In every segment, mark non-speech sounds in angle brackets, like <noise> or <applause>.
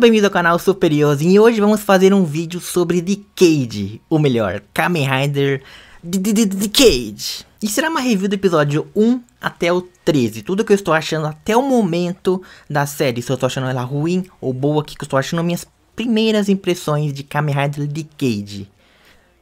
muito bem-vindo ao canal Superiores e hoje vamos fazer um vídeo sobre Decade, ou melhor, Kamen Rider Decade. E será uma review do episódio 1 até o 13, tudo que eu estou achando até o momento da série, se eu estou achando ela ruim ou boa, o que eu estou achando minhas primeiras impressões de Kamen Rider Decade,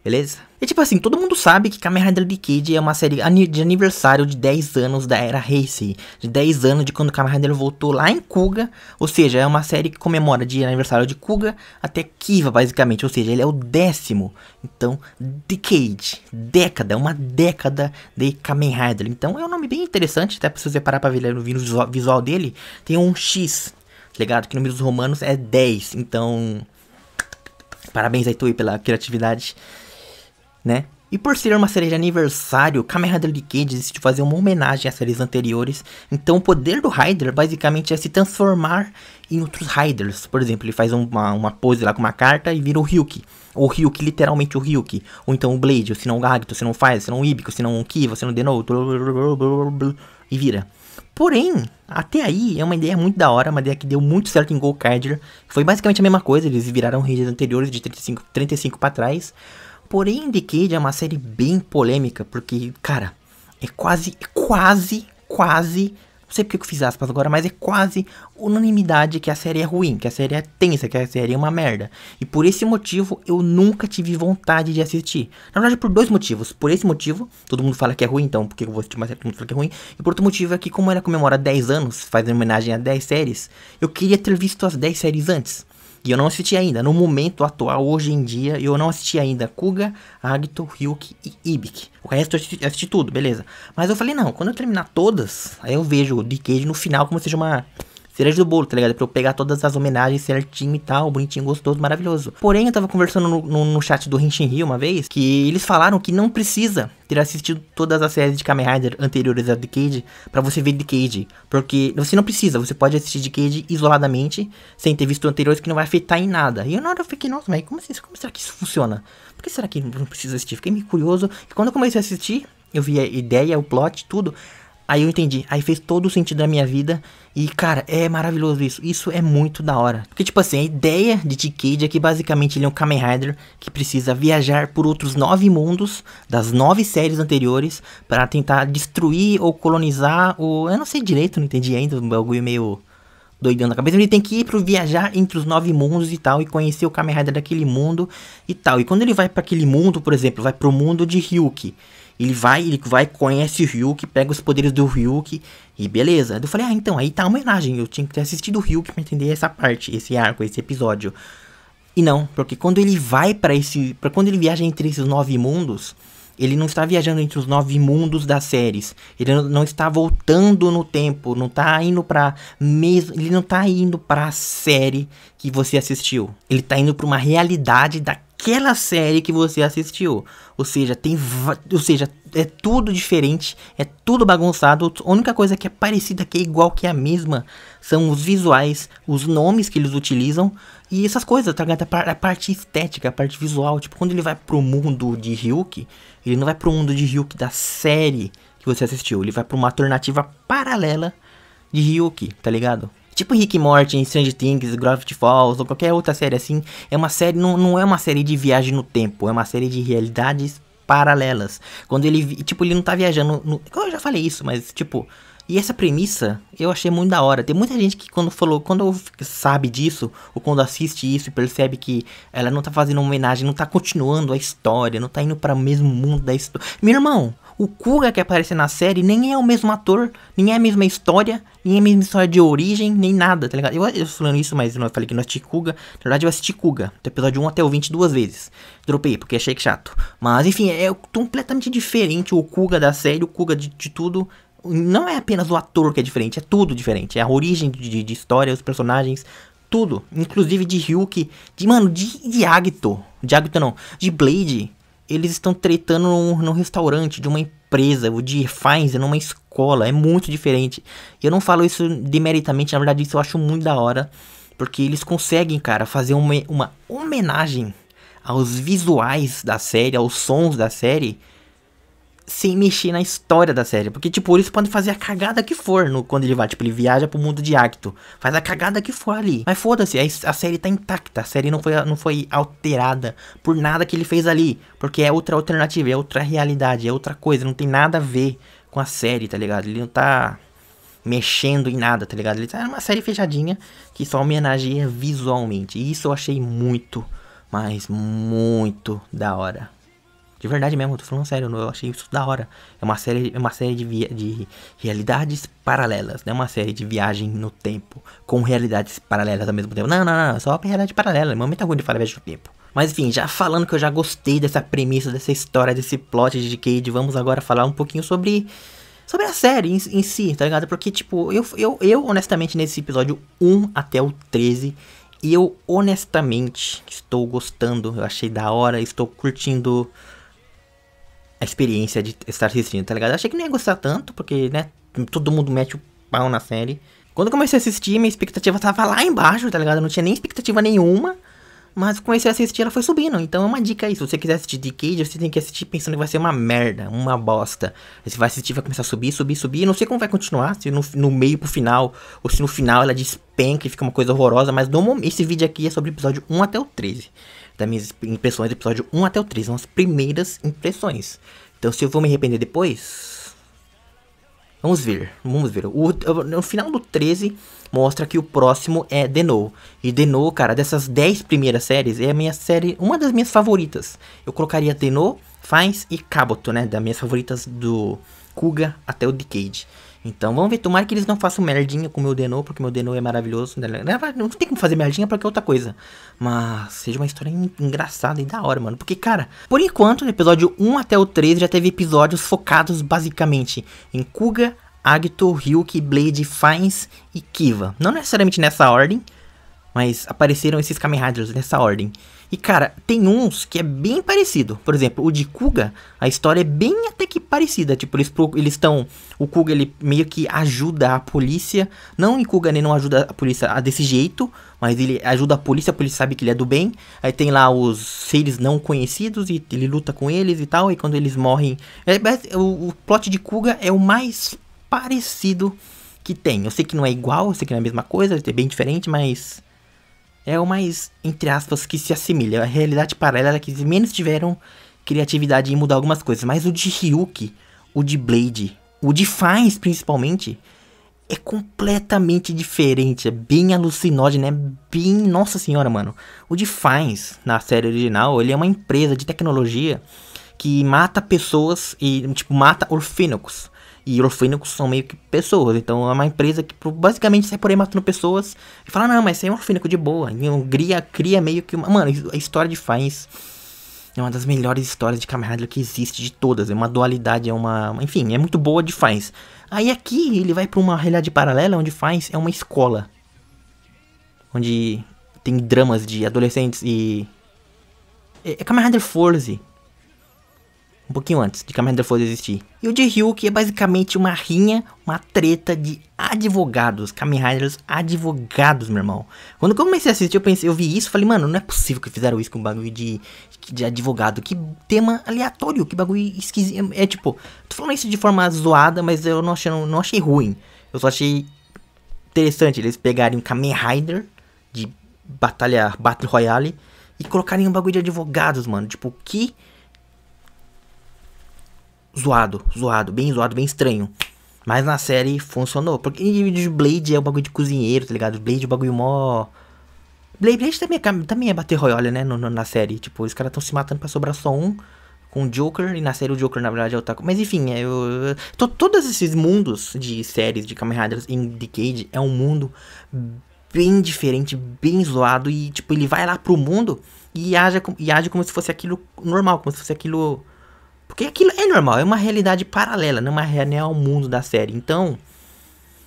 beleza? E tipo assim, todo mundo sabe que Kamen Rider Kid é uma série de aniversário de 10 anos da era Heisei. De 10 anos de quando Kamen Rider voltou lá em Kuga. Ou seja, é uma série que comemora de aniversário de Kuga até Kiva, basicamente. Ou seja, ele é o décimo. Então, Decade. Década. Uma década de Kamen Rider. Então é um nome bem interessante, até pra você parar pra ver no visual dele. Tem um X, tá ligado? Que no números romanos é 10. Então, parabéns aí, Tui, pela criatividade né? E por ser uma série de aniversário, Kamen Rider Decade decidiu fazer uma homenagem às séries anteriores, então o poder do Rider basicamente é se transformar em outros Riders. Por exemplo, ele faz uma, uma pose lá com uma carta e vira o Ryuki. Ou o Ryuki, literalmente o Ryuki. Ou então o Blade, ou se não o Gagto, se não o se não o Ibiko, se não o Kiva, se não o Denote, e vira. Porém, até aí é uma ideia muito da hora, uma ideia que deu muito certo em Gold Foi basicamente a mesma coisa, eles viraram redes anteriores de 35, 35 para trás. Porém, The Cage é uma série bem polêmica, porque, cara, é quase, quase, quase. Não sei porque eu fiz aspas agora, mas é quase unanimidade que a série é ruim, que a série é tensa, que a série é uma merda. E por esse motivo eu nunca tive vontade de assistir. Na verdade, por dois motivos. Por esse motivo, todo mundo fala que é ruim, então por que eu vou assistir uma série que todo mundo fala que é ruim? E por outro motivo é que, como ela comemora 10 anos, faz homenagem a 10 séries, eu queria ter visto as 10 séries antes. E eu não assisti ainda. No momento atual, hoje em dia, eu não assisti ainda Kuga, Agito, Ryuk e Ibiki. O resto eu assisti, assisti, tudo, beleza. Mas eu falei, não, quando eu terminar todas, aí eu vejo o Decade no final como seja uma cereja do bolo, tá ligado? Pra eu pegar todas as homenagens certinho e tal, bonitinho, gostoso, maravilhoso. Porém, eu tava conversando no, no, no chat do Henshin Rio uma vez, que eles falaram que não precisa ter assistido todas as séries de Kamen Rider anteriores a Decade para você ver Decade. Porque você não precisa, você pode assistir Decade isoladamente, sem ter visto anteriores, que não vai afetar em nada. E eu na hora eu fiquei, nossa, mas como, assim, como será que isso funciona? Por que será que não precisa assistir? Fiquei meio curioso. E quando eu comecei a assistir, eu vi a ideia, o plot, tudo. Aí eu entendi. Aí fez todo o sentido da minha vida. E, cara, é maravilhoso isso. Isso é muito da hora. Porque, tipo assim, a ideia de t é que basicamente ele é um Kamen Rider que precisa viajar por outros nove mundos das nove séries anteriores para tentar destruir ou colonizar o Eu não sei direito, não entendi ainda. Um bagulho meio doidão na cabeça. Ele tem que ir pro viajar entre os nove mundos e tal, e conhecer o Kamen Rider daquele mundo e tal. E quando ele vai para aquele mundo, por exemplo, vai pro mundo de Ryuki. Ele vai, ele vai, conhece o Ryuk, pega os poderes do Ryuk e beleza. Eu falei, ah, então, aí tá a homenagem. Eu tinha que ter assistido o Ryuk pra entender essa parte, esse arco, esse episódio. E não, porque quando ele vai para esse. Pra quando ele viaja entre esses nove mundos, ele não está viajando entre os nove mundos das séries. Ele não está voltando no tempo, não está indo para mesmo, ele não está indo para a série que você assistiu. Ele está indo para uma realidade da aquela série que você assistiu. Ou seja, tem ou seja, é tudo diferente, é tudo bagunçado. A única coisa que é parecida, que é igual, que é a mesma, são os visuais, os nomes que eles utilizam e essas coisas, tá ligado? A parte estética, a parte visual. Tipo, quando ele vai pro mundo de Ryuk, ele não vai pro mundo de Ryuk da série que você assistiu. Ele vai pra uma alternativa paralela de Ryuk, tá ligado? Tipo Rick e Morty em Strange Things, Gravity Falls ou qualquer outra série assim. É uma série, não, não é uma série de viagem no tempo, é uma série de realidades paralelas. Quando ele, tipo, ele não tá viajando. No, eu já falei isso, mas tipo. E essa premissa eu achei muito da hora. Tem muita gente que quando falou, quando sabe disso, ou quando assiste isso e percebe que ela não tá fazendo uma homenagem, não tá continuando a história, não tá indo para o mesmo mundo da história. Meu irmão, o Kuga que aparece na série nem é o mesmo ator, nem é a mesma história, nem é a mesma história de origem, nem nada, tá ligado? Eu, eu falando isso, mas eu não falei que não assisti Kuga. Na verdade, eu assisti Kuga, do episódio 1 até o 20 duas vezes. Dropei, porque achei chato. Mas, enfim, é completamente diferente o Kuga da série, o Kuga de, de tudo não é apenas o ator que é diferente, é tudo diferente. É a origem de, de história, os personagens, tudo. Inclusive de Ryuki, de, mano, de, de Agito. De Agito não, de Blade eles estão tretando num, num restaurante de uma empresa, ou de Pfizer numa escola, é muito diferente. E eu não falo isso demeritamente, na verdade isso eu acho muito da hora, porque eles conseguem, cara, fazer uma, uma homenagem aos visuais da série, aos sons da série, sem mexer na história da série. Porque, tipo, eles podem fazer a cagada que for no, quando ele vai. Tipo, ele viaja pro mundo de Acto. Faz a cagada que for ali. Mas foda-se, a, a, série tá intacta. A série não foi, não foi alterada por nada que ele fez ali. Porque é outra alternativa, é outra realidade, é outra coisa. Não tem nada a ver com a série, tá ligado? Ele não tá mexendo em nada, tá ligado? Ele tá é uma série fechadinha que só homenageia visualmente. E isso eu achei muito, mas muito da hora. De verdade mesmo, eu tô falando sério, eu achei isso da hora. É uma série, é uma série de, via, de realidades paralelas, não é uma série de viagem no tempo, com realidades paralelas ao mesmo tempo. Não, não, não, é só uma realidade paralela, é momento ruim de falar viagem no tempo. Mas enfim, já falando que eu já gostei dessa premissa, dessa história, desse plot de Cade, vamos agora falar um pouquinho sobre sobre a série em, em, si, tá ligado? Porque, tipo, eu, eu, eu honestamente, nesse episódio 1 até o 13, eu honestamente estou gostando, eu achei da hora, estou curtindo a experiência de estar assistindo, tá ligado? Achei que não ia gostar tanto, porque, né, todo mundo mete o pau na série. Quando eu comecei a assistir, minha expectativa tava lá embaixo, tá ligado? Eu não tinha nem expectativa nenhuma. Mas comecei a assistir, ela foi subindo. Então é uma dica aí. Se você quiser assistir The Cage, você tem que assistir pensando que vai ser uma merda, uma bosta. Você vai assistir, vai começar a subir, subir, subir. Não sei como vai continuar, se no, no meio pro final, ou se no final ela despenca e fica uma coisa horrorosa. Mas no, esse vídeo aqui é sobre o episódio 1 até o 13 das minhas impressões do episódio 1 até o 3. São as primeiras impressões. Então, se eu vou me arrepender depois. Vamos ver, vamos ver. O, no final do 13, mostra que o próximo é No. E No, cara, dessas 10 primeiras séries, é a minha série, uma das minhas favoritas. Eu colocaria No, Fines e Caboto, né? Das minhas favoritas do Kuga até o Decade. Então vamos ver, tomara que eles não façam merdinha com o meu Denou, porque meu Denou é maravilhoso. É não tem como fazer merdinha porque é outra coisa. Mas seja uma história engraçada e da hora, mano. Porque, cara, por enquanto, no episódio 1 até o 3 já teve episódios focados basicamente em Kuga, Agito, Ryuki, Blade, Fines e Kiva. Não necessariamente nessa ordem, mas apareceram esses Kamen Riders nessa ordem. E cara, tem uns que é bem parecido. Por exemplo, o de Kuga, a história é bem até que parecida. Tipo, eles eles estão. O Kuga ele meio que ajuda a polícia. Não em Kuga nem não ajuda a polícia a desse jeito, mas ele ajuda a polícia, a polícia sabe que ele é do bem. Aí tem lá os seres não conhecidos e ele luta com eles e tal. E quando eles morrem. É, é o, o plot de Kuga é o mais parecido que tem. Eu sei que não é igual, eu sei que não é a mesma coisa, é bem diferente, mas é o mais, entre aspas, que se assemelha. É a realidade paralela que menos tiveram criatividade em mudar algumas coisas. Mas o de Ryuki, o de Blade, o de Fines principalmente, é completamente diferente. É bem alucinógeno, é bem. Nossa senhora, mano. O de Fines, na série original, ele é uma empresa de tecnologia que mata pessoas e, tipo, mata orfênocos e orfênicos são meio que pessoas. Então é uma empresa que basicamente sai por aí matando pessoas e fala, não, mas isso é um orfênico de boa. E cria meio que uma. Mano, a história de Fines é uma das melhores histórias de Kamen que existe de todas. É uma dualidade, é uma. Enfim, é muito boa de Fines. Aí aqui ele vai para uma realidade paralela onde Fines é uma escola. Onde tem dramas de adolescentes e. É Kamen é Rider Force um pouquinho antes de Kamen Rider Flores existir. E o de que é basicamente uma rinha, uma treta de advogados, Kamen Riders advogados, meu irmão. Quando eu comecei a assistir, eu pensei, eu vi isso, falei, mano, não é possível que fizeram isso com um bagulho de, de advogado, que tema aleatório, que bagulho esquisito. É, tipo, tô falando isso de forma zoada, mas eu não achei, não achei ruim. Eu só achei interessante eles pegarem um Kamen Rider de batalha Battle Royale e colocarem um bagulho de advogados, mano. Tipo, que zoado, zoado, bem zoado, bem estranho. Mas na série funcionou. Porque o Blade é o bagulho de cozinheiro, tá ligado? Blade é o bagulho mó. Blade, Blade também é, também é bater royale, né? No, no, na série. Tipo, os caras estão se matando pra sobrar só um com o Joker. E na série o Joker, na verdade, é o Taco. Mas enfim, é, eu, todos esses mundos de séries de Kamen Riders em The Cage é um mundo bem diferente, bem zoado. E, tipo, ele vai lá pro mundo e age, e age como se fosse aquilo normal, como se fosse aquilo porque aquilo é normal, é uma realidade paralela, não é uma real é mundo da série. Então,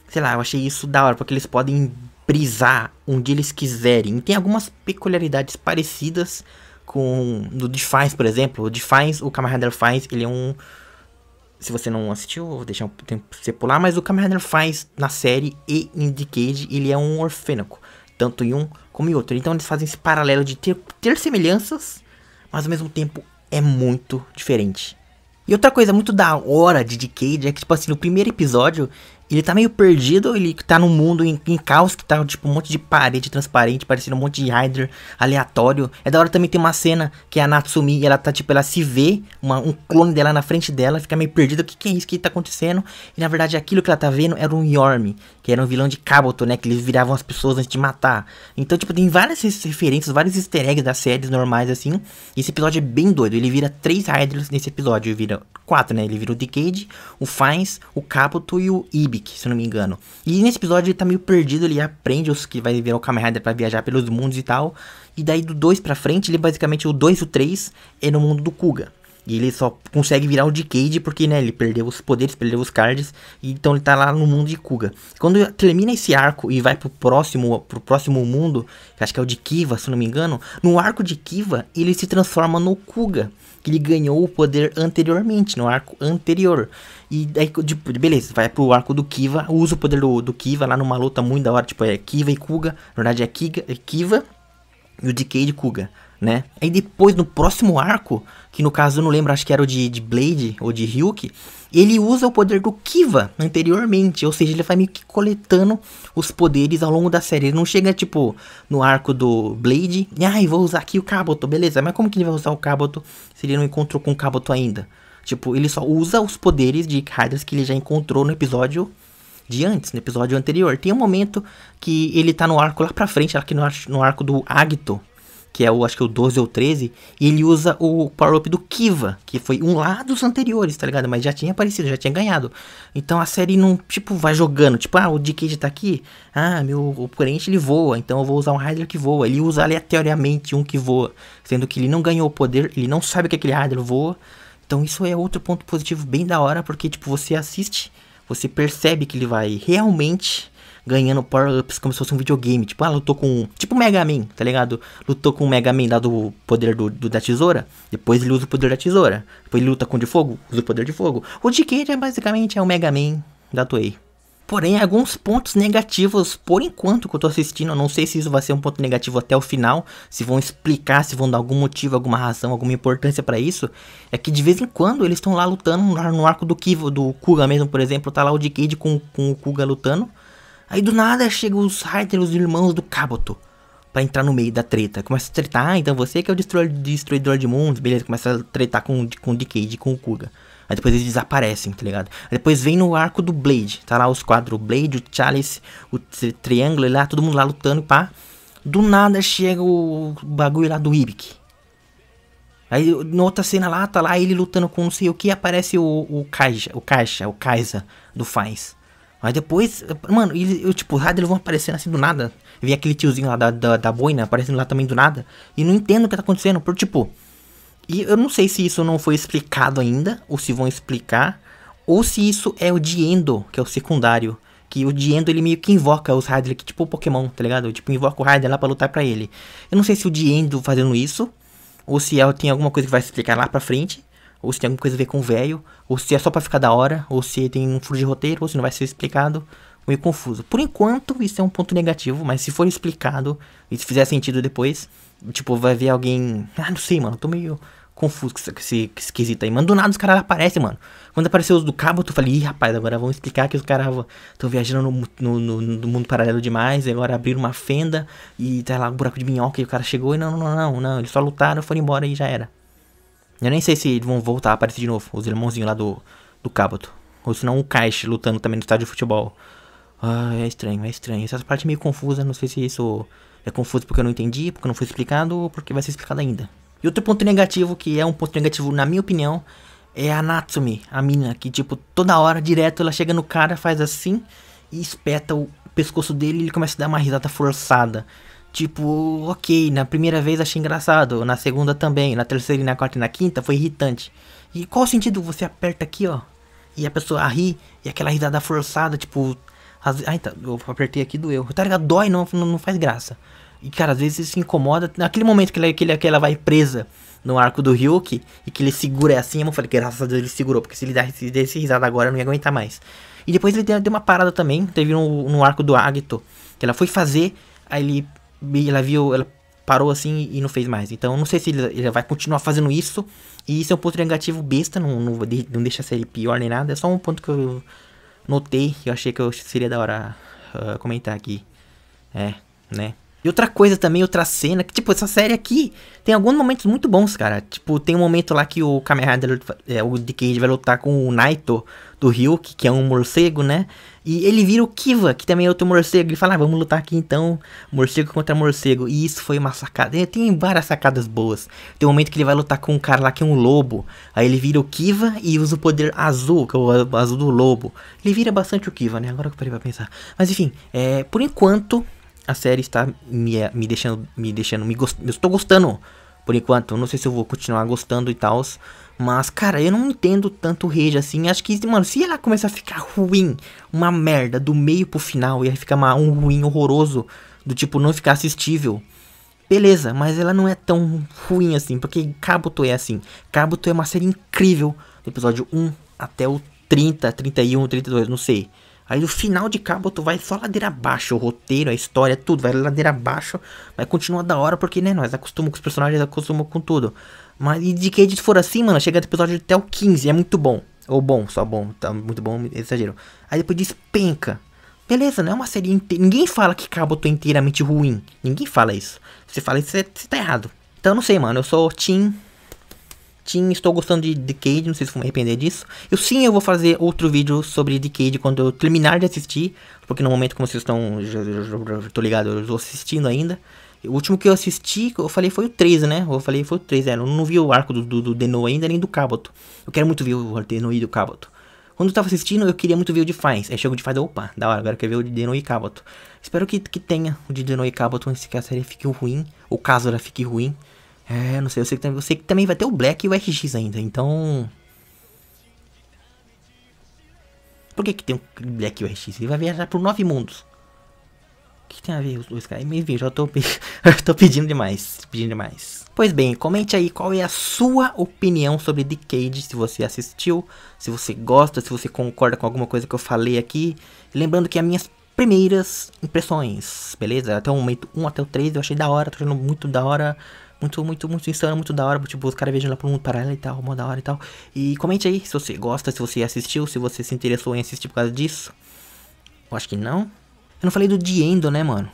sei lá, eu achei isso da hora, porque eles podem brisar onde eles quiserem. E tem algumas peculiaridades parecidas com do Defiance, por exemplo. O Defiance, o Kamen Rider faz, ele é um se você não assistiu, vou deixar um tempo você pular, mas o Kamen Rider faz na série e em Decade, ele é um orfênico, tanto em um como em outro. Então eles fazem esse paralelo de ter, ter semelhanças, mas ao mesmo tempo é muito diferente. E outra coisa muito da hora de Decade é que, tipo assim, no primeiro episódio ele tá meio perdido, ele tá num mundo em, em, caos, que tá tipo um monte de parede transparente, parecendo um monte de Hydra aleatório. É da hora também tem uma cena que é a Natsumi, ela tá tipo, ela se vê, uma, um clone dela na frente dela, fica meio perdida, o que, que é isso que tá acontecendo? E na verdade aquilo que ela tá vendo era um Yorm, que era um vilão de Kabuto, né, que eles viravam as pessoas antes de matar. Então tipo, tem várias referências, vários easter eggs das séries normais assim. E esse episódio é bem doido, ele vira três Hydras nesse episódio, ele vira quatro, né, ele vira o Decade, o Fines, o Kabuto e o Ibi se não me engano. E nesse episódio ele tá meio perdido, ele aprende os que vai virar o Kamen Rider pra viajar pelos mundos e tal. E daí do 2 pra frente, ele é basicamente, o 2 e o 3 é no mundo do Kuga. E ele só consegue virar o Decade porque, né, ele perdeu os poderes, perdeu os cards, então ele tá lá no mundo de Kuga. Quando termina esse arco e vai pro próximo, pro próximo mundo, que acho que é o de Kiva, se não me engano, no arco de Kiva, ele se transforma no Kuga, que ele ganhou o poder anteriormente, no arco anterior. E daí, tipo, beleza, vai pro arco do Kiva, usa o poder do, do Kiva lá numa luta muito da hora, tipo, é Kiva e Kuga, na verdade é Kiga, é Kiva e o Decade Kuga né? Aí depois, no próximo arco, que no caso eu não lembro, acho que era o de, de Blade ou de Ryuk, ele usa o poder do Kiva anteriormente, ou seja, ele vai meio que coletando os poderes ao longo da série. Ele não chega, tipo, no arco do Blade, e ah, vou usar aqui o Kabuto, beleza, mas como que ele vai usar o Kabuto se ele não encontrou com o Kabuto ainda? Tipo, ele só usa os poderes de Riders que ele já encontrou no episódio de antes, no episódio anterior. Tem um momento que ele tá no arco lá pra frente, aqui no, no arco do Agito, que é o acho que é o 12 ou 13, e ele usa o power up do Kiva, que foi um lá dos anteriores, tá ligado? Mas já tinha aparecido, já tinha ganhado. Então a série não, tipo, vai jogando, tipo, ah, o Decade tá aqui, ah, meu oponente ele voa, então eu vou usar um Hydra que voa. Ele usa aleatoriamente um que voa, sendo que ele não ganhou o poder, ele não sabe que é aquele Hydra voa. Então isso é outro ponto positivo bem da hora, porque tipo, você assiste, você percebe que ele vai realmente ganhando power-ups como se fosse um videogame. Tipo, ah, lutou com. Tipo Mega Man, tá ligado? Lutou com o Mega Man o poder do, do, da tesoura. Depois ele usa o poder da tesoura. Depois ele luta com o de fogo, usa o poder de fogo. O de é basicamente é o Mega Man da Toei. Porém, alguns pontos negativos por enquanto que eu tô assistindo. Eu não sei se isso vai ser um ponto negativo até o final. Se vão explicar, se vão dar algum motivo, alguma razão, alguma importância para isso. É que de vez em quando eles estão lá lutando no arco do Kiva, do Kuga mesmo, por exemplo. Tá lá o Decade com, com o Kuga lutando. Aí do nada chegam os Harter, os irmãos do Caboto, para entrar no meio da treta. Começa a tretar, ah, então você que é o destruidor de mundos, beleza, começa a tretar com, com o Decade, com o Kuga. Aí depois eles desaparecem, tá ligado? Aí depois vem no arco do Blade, tá lá os quadros, o Blade, o Chalice, o Triângulo, lá, todo mundo lá lutando, pá. Do nada chega o bagulho lá do Ibik. Aí, na outra cena lá, tá lá ele lutando com não sei o que, aparece o, o Kaija, o Caixa, o Kaisa do Faz mas depois, mano, ele, eu, tipo, rádio vão aparecendo assim do nada. Vem aquele tiozinho lá da, da, da, boina aparecendo lá também do nada. E não entendo o que tá acontecendo. Por tipo. E eu não sei se isso não foi explicado ainda, ou se vão explicar. Ou se isso é o Diendo, que é o secundário. Que o Diendo ele meio que invoca os Raiders que tipo o Pokémon, tá ligado? Tipo, invoca o Raider lá pra lutar pra ele. Eu não sei se o Diendo fazendo isso, ou se ela é, tem alguma coisa que vai explicar lá pra frente ou se tem alguma coisa a ver com o velho, ou se é só para ficar da hora, ou se tem um furo de roteiro, ou se não vai ser explicado, meio confuso. Por enquanto, isso é um ponto negativo, mas se for explicado e se fizer sentido depois, tipo, vai ver alguém, ah, não sei, mano, tô meio confuso com esse esquisito aí. Mano, do nada os caras aparecem, mano. Quando apareceu os do cabo, tu falei, ih, rapaz, agora vão explicar que os caras estão viajando no, no, no, no, mundo paralelo demais, e agora abriram uma fenda e tá lá um buraco de minhoca e o cara chegou e não, não, não, não, eles só lutaram, foram embora e já era. Eu nem sei se vão voltar a aparecer de novo, os irmãozinhos lá do, do Caboto. Ou se não o Caixa lutando também no estádio de futebol. Ah, é estranho, é estranho. Essa parte é meio confusa, não sei se isso é confuso porque eu não entendi, porque não foi explicado ou porque vai ser explicado ainda. E outro ponto negativo, que é um ponto negativo na minha opinião, é a Natsumi, a mina, que tipo, toda hora, direto, ela chega no cara, faz assim e espeta o pescoço dele e ele começa a dar uma risada forçada. Tipo, ok, na primeira vez achei engraçado, na segunda também, na terceira e na quarta e na quinta foi irritante. E qual o sentido você aperta aqui, ó, e a pessoa ri, e aquela risada forçada, tipo, as... ai, tá, eu apertei aqui doeu. Tá ligado? Dói, não, não faz graça. E, cara, às vezes se incomoda. Naquele momento que ela, que, ele, que ela vai presa no arco do Ryuki e que ele segura assim, eu falei, graças a Deus ele segurou, porque se ele desse, desse risada agora eu não ia aguentar mais. E depois ele deu, deu uma parada também, teve no, no arco do Agito, que ela foi fazer, aí ele ela viu, ela parou assim e não fez mais. Então não sei se ele, ele vai continuar fazendo isso. E isso é um ponto negativo besta, não, não, não deixa a série pior nem nada. É só um ponto que eu notei e eu achei que eu seria da hora uh, comentar aqui. É, né? E outra coisa também, outra cena, que, tipo, essa série aqui tem alguns momentos muito bons, cara. Tipo, tem um momento lá que o Kamen Rider, é, o Decade vai lutar com o Naito do Ryuk, que é um morcego, né? E ele vira o Kiva, que também é outro morcego. Ele fala, ah, vamos lutar aqui então, morcego contra morcego. E isso foi uma sacada. Tem várias sacadas boas. Tem um momento que ele vai lutar com um cara lá que é um lobo. Aí ele vira o Kiva e usa o poder azul, que é o azul do lobo. Ele vira bastante o Kiva, né? Agora que eu parei pra pensar. Mas enfim, é, por enquanto, a série está me, eh, me deixando, me deixando, me gost... eu estou gostando por enquanto. Não sei se eu vou continuar gostando e tal. Mas, cara, eu não entendo tanto Rage assim. Acho que, mano, se ela começar a ficar ruim, uma merda, do meio pro final, ia ficar uma, um ruim horroroso, do tipo não ficar assistível. Beleza, mas ela não é tão ruim assim, porque Kabuto é assim. Kabuto é uma série incrível, do episódio 1 até o 30, 31, 32, não sei. Aí no final de cabo tu vai só ladeira abaixo, o roteiro, a história, tudo, vai ladeira abaixo, mas continua da hora porque, né, nós acostumamos com os personagens, acostumamos com tudo. Mas e de que se for assim, mano, chega até episódio até o 15, é muito bom. Ou bom, só bom, tá muito bom, exagero. Aí depois despenca. Beleza, não é uma série inteira. Ninguém fala que cabo é inteiramente ruim. Ninguém fala isso. Você fala isso, você tá errado. Então não sei, mano, eu sou Team Steam, estou gostando de Decade, não sei se vou me arrepender disso. Eu sim, eu vou fazer outro vídeo sobre Decade quando eu terminar de assistir, porque no momento como vocês estão, tô ligado, eu estou assistindo ainda. O último que eu assisti, eu falei foi o 3, né? Eu falei foi o 3, é, eu não vi o arco do, do, do Deno ainda, nem do Caboto. Eu quero muito ver o Deno e do Caboto. Quando eu tava assistindo, eu queria muito ver o de Fines. Aí chegou o de Fines, opa, da hora, agora eu quero ver o de Deno e Caboto. Espero que, que tenha o de Deno e Caboto antes que a série fique ruim, ou caso ela fique ruim. É, não sei, eu sei que, sei que também vai ter o Black e o RX ainda, então. Por que, que tem o Black e o RX? Ele vai viajar por nove mundos. O que, tem a ver os dois caras? Me vi, já tô, <laughs> tô pedindo demais. Pedindo demais. Pois bem, comente aí qual é a sua opinião sobre The Cage, se você assistiu, se você gosta, se você concorda com alguma coisa que eu falei aqui. Lembrando que as minhas primeiras impressões, beleza? Até o momento 1 até o 3 eu achei da hora, tô achando muito da hora. Muito, muito, muito insano, muito da hora. Tipo, os caras viajando lá pro mundo paralelo e tal, mó da hora e tal. E comente aí se você gosta, se você assistiu, se você se interessou em assistir por causa disso. Eu acho que não. Eu não falei do Diendo, né, mano?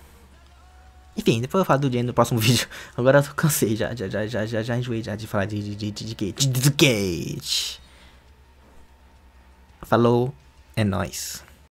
Enfim, depois eu falo do Diendo no próximo <laughs> vídeo. Agora eu cansei, já, já, já, já, já, já enjoei já de falar de, de, de, de Gate. De, de Gate. Falou, é nóis.